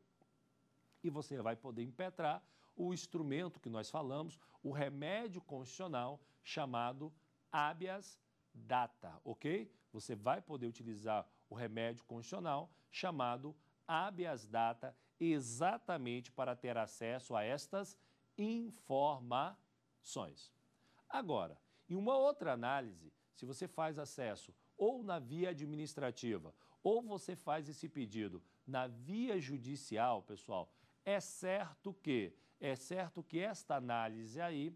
E você vai poder impetrar o instrumento que nós falamos, o remédio constitucional chamado habeas data, ok? Você vai poder utilizar o remédio constitucional chamado habeas data exatamente para ter acesso a estas informações. Agora, em uma outra análise, se você faz acesso ou na via administrativa, ou você faz esse pedido na via judicial, pessoal, é certo que é certo que esta análise aí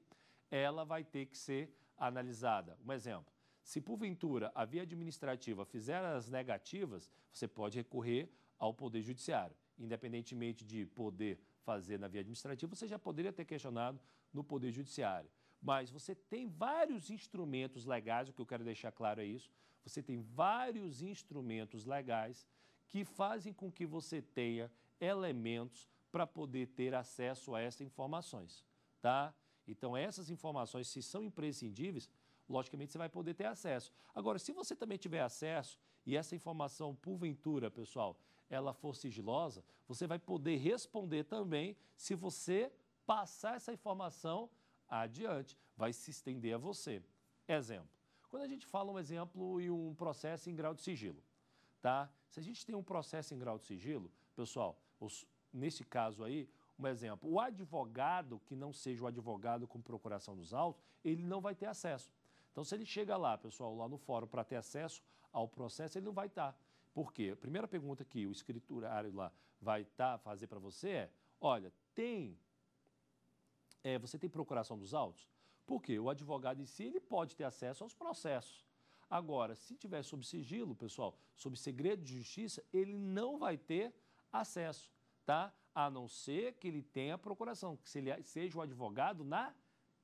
ela vai ter que ser analisada. Um exemplo, se porventura a via administrativa fizer as negativas, você pode recorrer ao Poder Judiciário. Independentemente de poder fazer na via administrativa, você já poderia ter questionado no Poder Judiciário. Mas você tem vários instrumentos legais, o que eu quero deixar claro é isso, você tem vários instrumentos legais que fazem com que você tenha elementos para poder ter acesso a essas informações, tá? Então, essas informações, se são imprescindíveis, logicamente você vai poder ter acesso. Agora, se você também tiver acesso e essa informação, porventura, pessoal, ela for sigilosa, você vai poder responder também se você passar essa informação adiante, vai se estender a você. Exemplo. Quando a gente fala um exemplo e um processo em grau de sigilo, tá? Se a gente tem um processo em grau de sigilo, pessoal, os, nesse caso aí, um exemplo, o advogado que não seja o advogado com procuração dos autos, ele não vai ter acesso. Então, se ele chega lá, pessoal, lá no fórum para ter acesso ao processo, ele não vai estar. Tá. Por quê? A primeira pergunta que o escriturário lá vai estar tá, fazer para você é: olha, tem é, você tem procuração dos autos? Porque o advogado em si ele pode ter acesso aos processos. Agora, se tiver sob sigilo, pessoal, sob segredo de justiça, ele não vai ter acesso, tá? A não ser que ele tenha procuração, que se ele seja o advogado na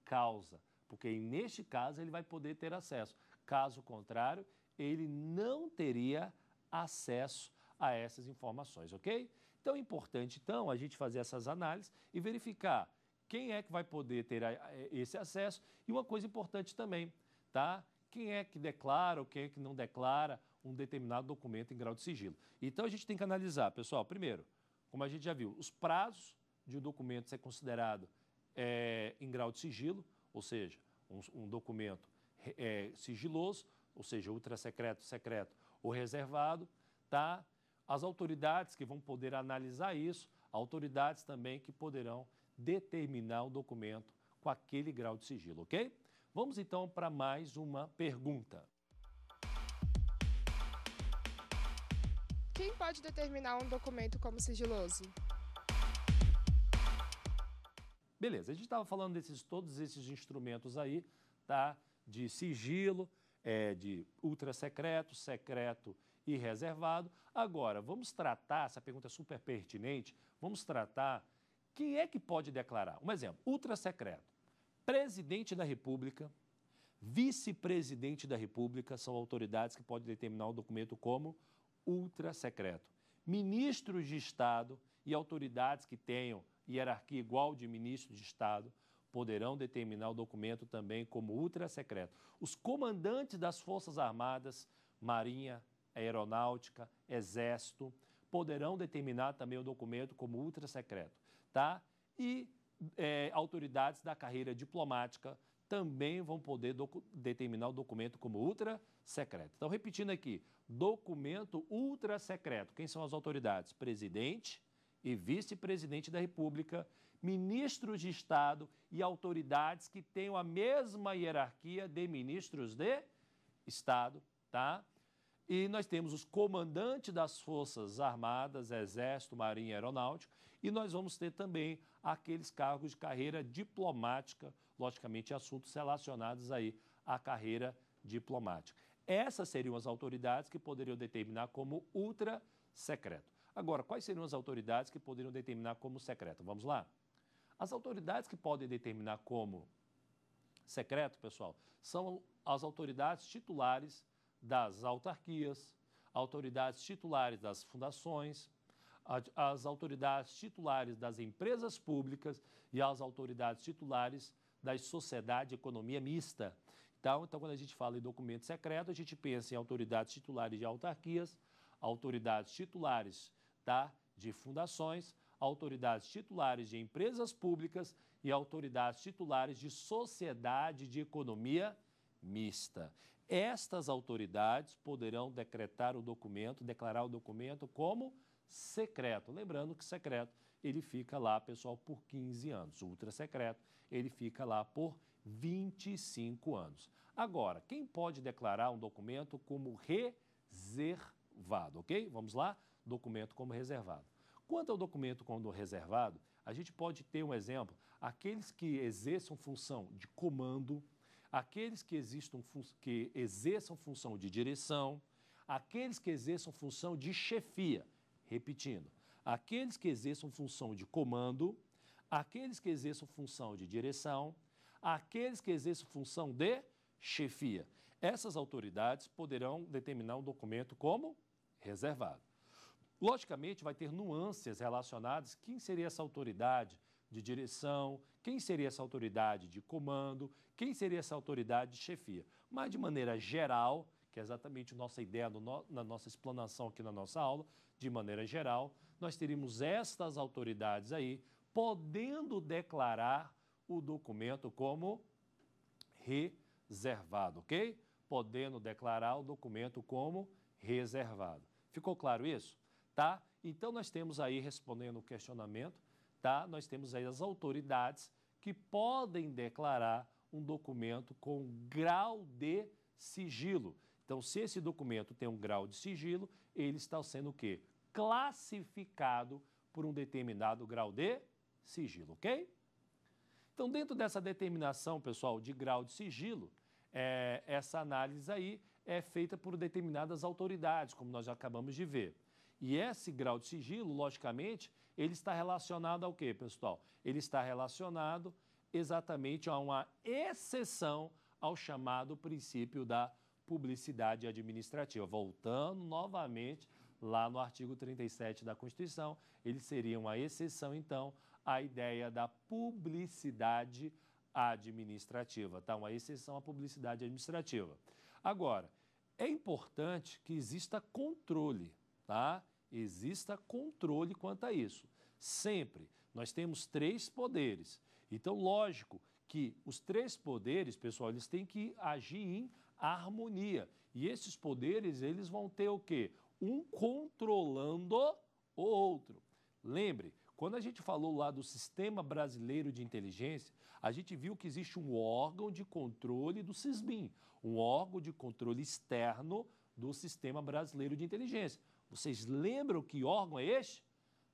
causa, porque neste caso ele vai poder ter acesso. Caso contrário, ele não teria acesso a essas informações, ok? Então é importante então a gente fazer essas análises e verificar quem é que vai poder ter eh, esse acesso e uma coisa importante também, tá? Quem é que declara ou quem é que não declara um determinado documento em grau de sigilo. Então a gente tem que analisar, pessoal, primeiro, como a gente já viu, os prazos de um documento ser considerado é, em grau de sigilo, ou seja, um, um documento é, sigiloso, ou seja, ultra secreto, secreto ou reservado, tá? As autoridades que vão poder analisar isso, autoridades também que poderão determinar o documento com aquele grau de sigilo, ok? Vamos então para mais uma pergunta. Quem pode determinar um documento como sigiloso? Beleza, a gente estava falando desses todos esses instrumentos aí, tá? De sigilo, é, de ultra secreto, secreto e reservado. Agora, vamos tratar, essa pergunta é super pertinente, vamos tratar quem é que pode declarar? Um exemplo, ultra secreto. Presidente da República, vice-presidente da República são autoridades que podem determinar o documento como ultra secreto. Ministros de Estado e autoridades que tenham hierarquia igual de ministros de Estado poderão determinar o documento também como ultra secreto. Os comandantes das Forças Armadas, Marinha, Aeronáutica, Exército, poderão determinar também o documento como ultra secreto tá? E é, autoridades da carreira diplomática também vão poder determinar o documento como ultra secreto. Então, repetindo aqui, documento ultra secreto. Quem são as autoridades? Presidente e vice-presidente da República, ministros de Estado e autoridades que tenham a mesma hierarquia de ministros de Estado, tá? E nós temos os comandantes das Forças Armadas, Exército, Marinha e Aeronáutica, e nós vamos ter também aqueles cargos de carreira diplomática, logicamente assuntos relacionados aí à carreira diplomática. Essas seriam as autoridades que poderiam determinar como ultra secreto. Agora, quais seriam as autoridades que poderiam determinar como secreto? Vamos lá? As autoridades que podem determinar como secreto, pessoal, são as autoridades titulares das autarquias, autoridades titulares das fundações, às autoridades titulares das empresas públicas e às autoridades titulares da sociedade economia mista. Então, então, quando a gente fala em documento secreto, a gente pensa em autoridades titulares de autarquias, autoridades titulares tá, de fundações, autoridades titulares de empresas públicas e autoridades titulares de sociedade de economia mista. Estas autoridades poderão decretar o documento, declarar o documento como secreto. Lembrando que secreto ele fica lá, pessoal, por 15 anos. ultra secreto ele fica lá por 25 anos. Agora, quem pode declarar um documento como reservado, ok? Vamos lá? Documento como reservado. Quanto ao documento como reservado, a gente pode ter um exemplo, aqueles que exerçam função de comando, aqueles que, existam, que exerçam função de direção, aqueles que exerçam função de chefia. Repetindo, aqueles que exerçam função de comando, aqueles que exerçam função de direção, aqueles que exerçam função de chefia. Essas autoridades poderão determinar um documento como reservado. Logicamente, vai ter nuances relacionadas quem seria essa autoridade de direção, quem seria essa autoridade de comando, quem seria essa autoridade de chefia. Mas, de maneira geral, que é exatamente nossa ideia no, na nossa explanação aqui na nossa aula, de maneira geral, nós teríamos estas autoridades aí podendo declarar o documento como reservado, ok? Podendo declarar o documento como reservado. Ficou claro isso? Tá? Então nós temos aí respondendo o questionamento, tá? Nós temos aí as autoridades que podem declarar um documento com grau de sigilo. Então, se esse documento tem um grau de sigilo, ele está sendo o quê? Classificado por um determinado grau de sigilo, ok? Então, dentro dessa determinação, pessoal, de grau de sigilo, é, essa análise aí é feita por determinadas autoridades, como nós já acabamos de ver. E esse grau de sigilo, logicamente, ele está relacionado ao quê, pessoal? Ele está relacionado exatamente a uma exceção ao chamado princípio da publicidade administrativa. Voltando novamente lá no artigo 37 da Constituição, eles seriam a exceção, então, à ideia da publicidade administrativa, tá? Uma exceção à publicidade administrativa. Agora, é importante que exista controle, tá? Exista controle quanto a isso. Sempre. Nós temos três poderes. Então, lógico que os três poderes, pessoal, eles têm que agir em harmonia. E esses poderes, eles vão ter o quê? Um controlando o outro. Lembre, quando a gente falou lá do Sistema Brasileiro de Inteligência, a gente viu que existe um órgão de controle do SISBIM, um órgão de controle externo do Sistema Brasileiro de Inteligência. Vocês lembram que órgão é este?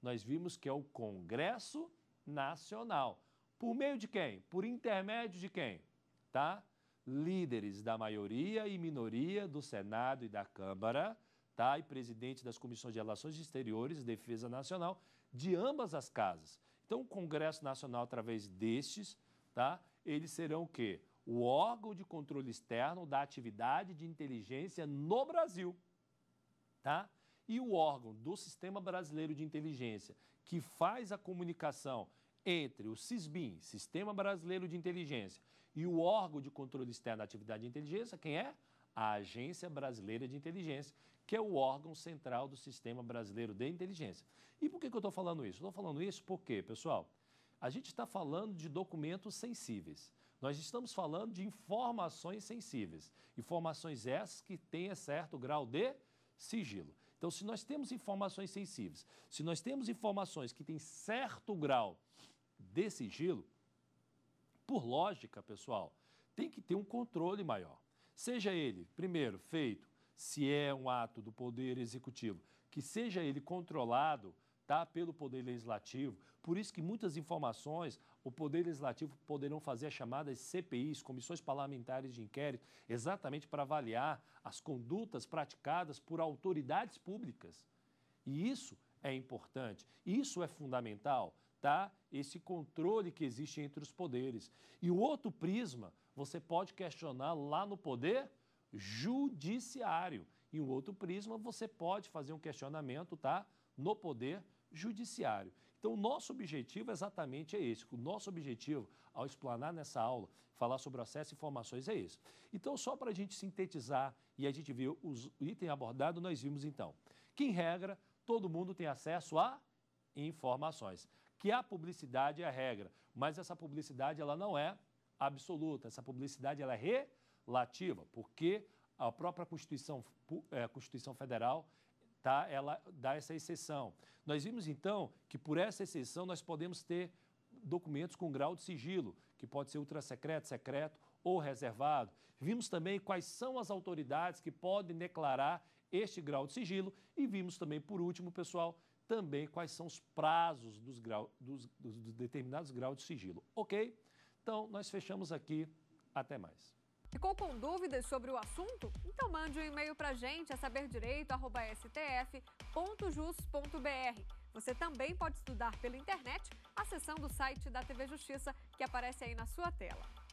Nós vimos que é o Congresso Nacional. Por meio de quem? Por intermédio de quem? Tá? líderes da maioria e minoria do Senado e da Câmara, tá? E presidente das comissões de Relações Exteriores e Defesa Nacional de ambas as casas. Então, o Congresso Nacional, através destes, tá? Eles serão o quê? O órgão de controle externo da atividade de inteligência no Brasil, tá? E o órgão do Sistema Brasileiro de Inteligência, que faz a comunicação entre o SISBIM, Sistema Brasileiro de Inteligência, e o órgão de controle externo da atividade de inteligência, quem é? A Agência Brasileira de Inteligência, que é o órgão central do Sistema Brasileiro de Inteligência. E por que, que eu estou falando isso? Estou falando isso porque, pessoal, a gente está falando de documentos sensíveis. Nós estamos falando de informações sensíveis. Informações essas que têm certo grau de sigilo. Então, se nós temos informações sensíveis, se nós temos informações que têm certo grau de sigilo, por lógica, pessoal, tem que ter um controle maior. Seja ele, primeiro, feito, se é um ato do Poder Executivo, que seja ele controlado tá, pelo Poder Legislativo. Por isso que muitas informações o Poder Legislativo poderão fazer as chamadas CPIs, Comissões Parlamentares de Inquérito, exatamente para avaliar as condutas praticadas por autoridades públicas. E isso é importante, isso é fundamental está esse controle que existe entre os poderes. E o outro prisma você pode questionar lá no poder judiciário. E o outro prisma você pode fazer um questionamento, tá? No poder judiciário. Então, o nosso objetivo exatamente é esse. O nosso objetivo, ao explanar nessa aula, falar sobre acesso a informações, é esse. Então, só para a gente sintetizar e a gente ver os itens abordados, nós vimos então que, em regra, todo mundo tem acesso a informações que a publicidade é a regra, mas essa publicidade ela não é absoluta, essa publicidade ela é relativa, porque a própria Constituição, é, Constituição Federal tá, ela dá essa exceção. Nós vimos então que por essa exceção nós podemos ter documentos com grau de sigilo, que pode ser ultrassecreto, secreto ou reservado. Vimos também quais são as autoridades que podem declarar este grau de sigilo e vimos também, por último, pessoal, também quais são os prazos dos, grau, dos, dos determinados graus de sigilo. Ok? Então, nós fechamos aqui. Até mais. Ficou com dúvidas sobre o assunto? Então mande um e-mail para a gente a saberdireito.stf.jus.br. Você também pode estudar pela internet acessando o site da TV Justiça que aparece aí na sua tela.